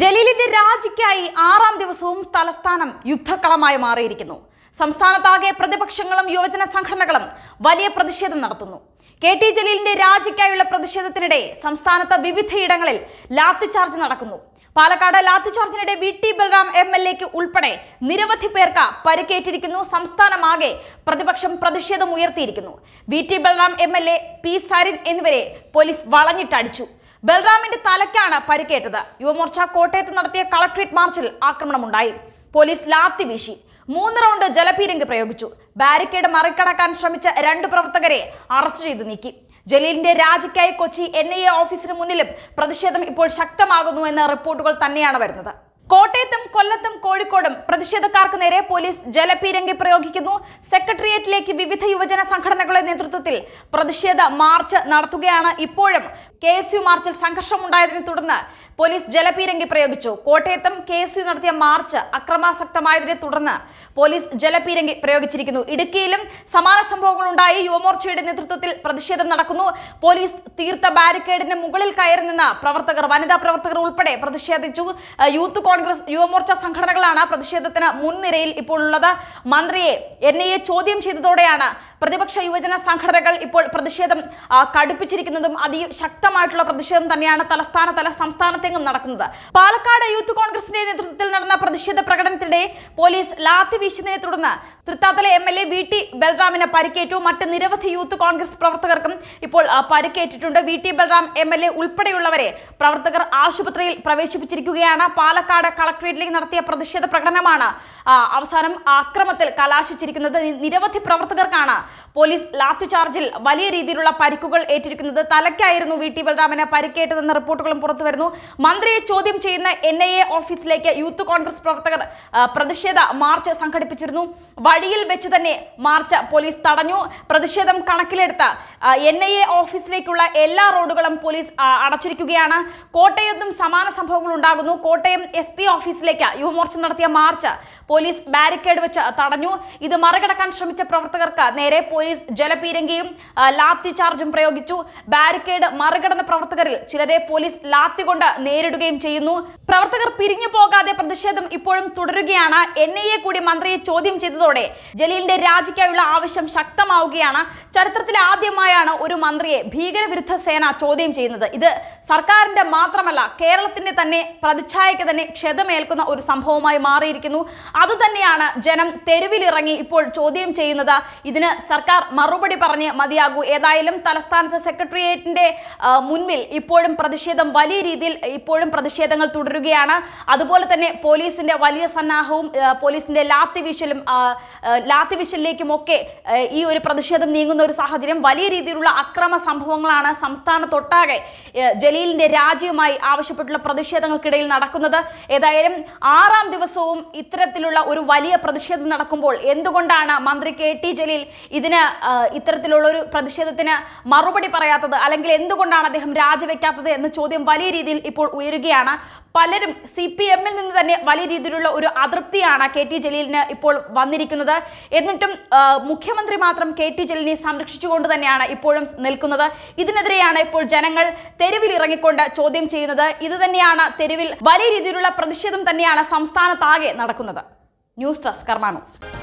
ജലീലിന്റെ രാജിക്കായി ആറാം ദിവസവും തലസ്ഥാനം യുദ്ധക്കളമായി മാറിയിരിക്കുന്നു സംസ്ഥാനത്താകെ പ്രതിപക്ഷങ്ങളും യുവജന സംഘടനകളും വലിയ പ്രതിഷേധം നടത്തുന്നു കെ ടി ജലീലിന്റെ രാജിക്കായുള്ള പ്രതിഷേധത്തിനിടെ സംസ്ഥാനത്ത് വിവിധയിടങ്ങളിൽ ലാത്തിചാർജ് നടക്കുന്നു പാലക്കാട് ലാത്തിചാർജിനിടെ V T Balram M L എക്ക് ഉൾപ്പെടെ നിരവധി പേർക്ക് പരിക്കേറ്റിരിക്കുന്നു സംസ്ഥാനമാകെ പ്രതിപക്ഷം പ്രതിഷേധം ഉയർത്തിയിരിക്കുന്നു V T Balram M L A P Sarin എന്നിവരെ പോലീസ് വളഞ്ഞിട്ടടിച്ചു ബൽറാമിന്റെ തലയ്ക്കാണ് പരിക്കേറ്റത് യുവമോർച്ച കോട്ടയത്ത് നടത്തിയ കളക്ട്രേറ്റ് മാർച്ചിൽ ആക്രമണമുണ്ടായി പോലീസ് ലാത്തി വീശി മൂന്ന് റൗണ്ട് ജലപീരങ്ക് പ്രയോഗിച്ചു ബാരിക്കേഡ് മറികടക്കാൻ ശ്രമിച്ച രണ്ട് പ്രവർത്തകരെ അറസ്റ്റ് ചെയ്തു നീക്കി ജലീലിന്റെ രാജിക്കായി കൊച്ചി എൻ ഐ എ ഓഫീസിന് മുന്നിലും പ്രതിഷേധം ഇപ്പോൾ ശക്തമാകുന്നു എന്ന റിപ്പോർട്ടുകൾ തന്നെയാണ് വരുന്നത് കോട്ടയത്തും കൊല്ലത്തും കോഴിക്കോടും പ്രതിഷേധക്കാർക്ക് നേരെ പോലീസ് ജലപീരങ്കി പ്രയോഗിക്കുന്നു സെക്രട്ടേറിയറ്റിലേക്ക് വിവിധ യുവജന സംഘടനകളുടെ നേതൃത്വത്തിൽ പ്രതിഷേധ മാർച്ച് നടത്തുകയാണ് ഇപ്പോഴും കെ മാർച്ചിൽ സംഘർഷമുണ്ടായതിനെ തുടർന്ന് പോലീസ് ജലപീരങ്കി പ്രയോഗിച്ചു കോട്ടയത്തും കെ എസ് നടത്തിയ മാർച്ച് അക്രമാസക്തമായതിനെ തുടർന്ന് പോലീസ് ജലപീരങ്കി പ്രയോഗിച്ചിരിക്കുന്നു ഇടുക്കിയിലും സമാന സംഭവങ്ങൾ ഉണ്ടായി യുവമോർച്ചയുടെ നേതൃത്വത്തിൽ പ്രതിഷേധം നടക്കുന്നു പോലീസ് തീർത്ത ബാരിക്കേഡിന് മുകളിൽ കയറി നിന്ന പ്രവർത്തകർ വനിതാ പ്രവർത്തകർ ഉൾപ്പെടെ പ്രതിഷേധിച്ചു യൂത്ത് കോൺഗ്രസ് യുവമോർച്ച സംഘടനകളാണ് പ്രതിഷേധത്തിന് മുൻനിരയിൽ ഇപ്പോൾ ഉള്ളത് മന്ത്രിയെ എൻ ചോദ്യം ചെയ്തതോടെയാണ് പ്രതിപക്ഷ യുവജന സംഘടനകൾ ഇപ്പോൾ പ്രതിഷേധം കടുപ്പിച്ചിരിക്കുന്നതും അതിശക്തമായിട്ടുള്ള പ്രതിഷേധം തന്നെയാണ് തലസ്ഥാന തല സംസ്ഥാനത്തെങ്ങും നടക്കുന്നത് പാലക്കാട് യൂത്ത് കോൺഗ്രസിന്റെ നേതൃത്വത്തിൽ നടന്ന പ്രതിഷേധ പ്രകടനത്തിനിടെ പോലീസ് ലാത്തി വീശുന്നതിനെ തുടർന്ന് Thrithala M L A V T ബൽറാമിന് പരിക്കേറ്റു മറ്റ് നിരവധി യൂത്ത് കോൺഗ്രസ് പ്രവർത്തകർക്കും ഇപ്പോൾ പരിക്കേറ്റിട്ടുണ്ട് V T Balram M L A ഉൾപ്പെടെയുള്ളവരെ പ്രവർത്തകർ ആശുപത്രിയിൽ പ്രവേശിപ്പിച്ചിരിക്കുകയാണ് പാലക്കാട് കളക്ട്രേറ്റിലേക്ക് നടത്തിയ പ്രതിഷേധ പ്രകടനമാണ് അവസാനം അക്രമത്തിൽ കലാശിച്ചിരിക്കുന്നത് നിരവധി പ്രവർത്തകർക്കാണ് പോലീസ് ലാസ്റ്റ് ചാർജിൽ വലിയ രീതിയിലുള്ള പരിക്കുകൾ ഏറ്റിരിക്കുന്നത് തലയ്ക്കായിരുന്നു വി ടി ബലറാമിന് പരിക്കേറ്റതെന്ന റിപ്പോർട്ടുകളും പുറത്തു വരുന്നു മന്ത്രിയെ ചോദ്യം ചെയ്യുന്ന എൻ ഐ എ ഓഫീസിലേക്ക് യൂത്ത് കോൺഗ്രസ് പ്രവർത്തകർ പ്രതിഷേധ മാർച്ച് സംഘടിപ്പിച്ചിരുന്നു വഴിയിൽ വെച്ച് തന്നെ മാർച്ച് പോലീസ് തടഞ്ഞു പ്രതിഷേധം കണക്കിലെടുത്ത് എൻ ഐ എ ഓഫീസിലേക്കുള്ള എല്ലാ റോഡുകളും പോലീസ് അടച്ചിരിക്കുകയാണ് കോട്ടയത്തും സമാന സംഭവങ്ങൾ ഉണ്ടാകുന്നു കോട്ടയം എസ് പി ഓഫീസിലേക്ക് യുവമോർച്ച നടത്തിയ മാർച്ച് പോലീസ് ബാരിക്കേഡ് വെച്ച് തടഞ്ഞു ഇത് മറികടക്കാൻ ശ്രമിച്ച പ്രവർത്തകർക്ക് നേരെ പോലീസ് ജലപീരങ്കിയും ലാത്തി ചാർജും പ്രയോഗിച്ചു ബാരിക്കേഡ് മറികടന്ന പ്രവർത്തകരിൽ ചിലരെ പോലീസ് ലാത്തി കൊണ്ട് നേരിടുകയും ചെയ്യുന്നു പ്രവർത്തകർ പിരിഞ്ഞു പോകാതെ പ്രതിഷേധം ഇപ്പോഴും തുടരുകയാണ് എൻ കൂടി മന്ത്രിയെ ചോദ്യം ചെയ്തതോടെ ജലീലിന്റെ രാജിക്കായുള്ള ആവശ്യം ശക്തമാവുകയാണ് ചരിത്രത്തിൽ ആദ്യമായാണ് ഒരു മന്ത്രിയെ ഭീകരവിരുദ്ധ സേന ചോദ്യം ചെയ്യുന്നത് ഇത് സർക്കാരിന്റെ മാത്രമല്ല കേരളത്തിന്റെ തന്നെ പ്രതിച്ഛായയ്ക്ക് തന്നെ ക്ഷതമേൽക്കുന്ന ഒരു സംഭവമായി മാറിയിരിക്കുന്നു അതുതന്നെയാണ് ജനം തെരുവിലിറങ്ങി ഇപ്പോൾ ചോദ്യം ചെയ്യുന്നത് ഇതിന് സർക്കാർ മറുപടി പറഞ്ഞ് മതിയാകൂ ഏതായാലും തലസ്ഥാനത്ത് സെക്രട്ടേറിയറ്റിന്റെ മുൻപിൽ ഇപ്പോഴും പ്രതിഷേധം വലിയ രീതിയിൽ ഇപ്പോഴും പ്രതിഷേധങ്ങൾ തുടരുകയാണ് അതുപോലെ തന്നെ പോലീസിന്റെ വലിയ സന്നാഹവും പോലീസിന്റെ ലാത്തി ലാത്തി ലാത്തിവീശലിലേക്കും ഒക്കെ ഈ ഒരു പ്രതിഷേധം നീങ്ങുന്ന ഒരു സാഹചര്യം വലിയ രീതിയിലുള്ള അക്രമ സംഭവങ്ങളാണ് സംസ്ഥാനത്തൊട്ടാകെ ജലീലിന്റെ രാജ്യവുമായി ആവശ്യപ്പെട്ടുള്ള പ്രതിഷേധങ്ങൾക്കിടയിൽ നടക്കുന്നത് ഏതായാലും ആറാം ദിവസവും ഇത്തരത്തിലുള്ള ഒരു വലിയ പ്രതിഷേധം നടക്കുമ്പോൾ എന്തുകൊണ്ടാണ് മന്ത്രി കെ ടി ജലീൽ ഇതിന് ഇത്തരത്തിലുള്ളൊരു പ്രതിഷേധത്തിന് മറുപടി പറയാത്തത് അല്ലെങ്കിൽ എന്തുകൊണ്ടാണ് അദ്ദേഹം രാജിവെക്കാത്തത് എന്ന ചോദ്യം വലിയ രീതിയിൽ ഇപ്പോൾ ഉയരുകയാണ് പലരും സി പി എമ്മിൽ നിന്ന് തന്നെ വലിയ രീതിയിലുള്ള ഒരു അതൃപ്തിയാണ് കെ ടി ജലീലിന് ഇപ്പോൾ വന്നിരിക്കുന്നത് എന്നിട്ടും മുഖ്യമന്ത്രി മാത്രം കെ ടി ജലീലിനെ സംരക്ഷിച്ചുകൊണ്ട് തന്നെയാണ് ഇപ്പോഴും നിൽക്കുന്നത് ഇതിനെതിരെയാണ് ഇപ്പോൾ ജനങ്ങൾ തെരുവിൽ ഇറങ്ങിക്കൊണ്ട് ചോദ്യം ചെയ്യുന്നത് ഇത് തന്നെയാണ് തെരുവിൽ വലിയ രീതിയിലുള്ള പ്രതിഷേധം തന്നെയാണ് സംസ്ഥാനത്താകെ നടക്കുന്നത് ന്യൂസ് ഡെസ്ക് കർമാനോസ്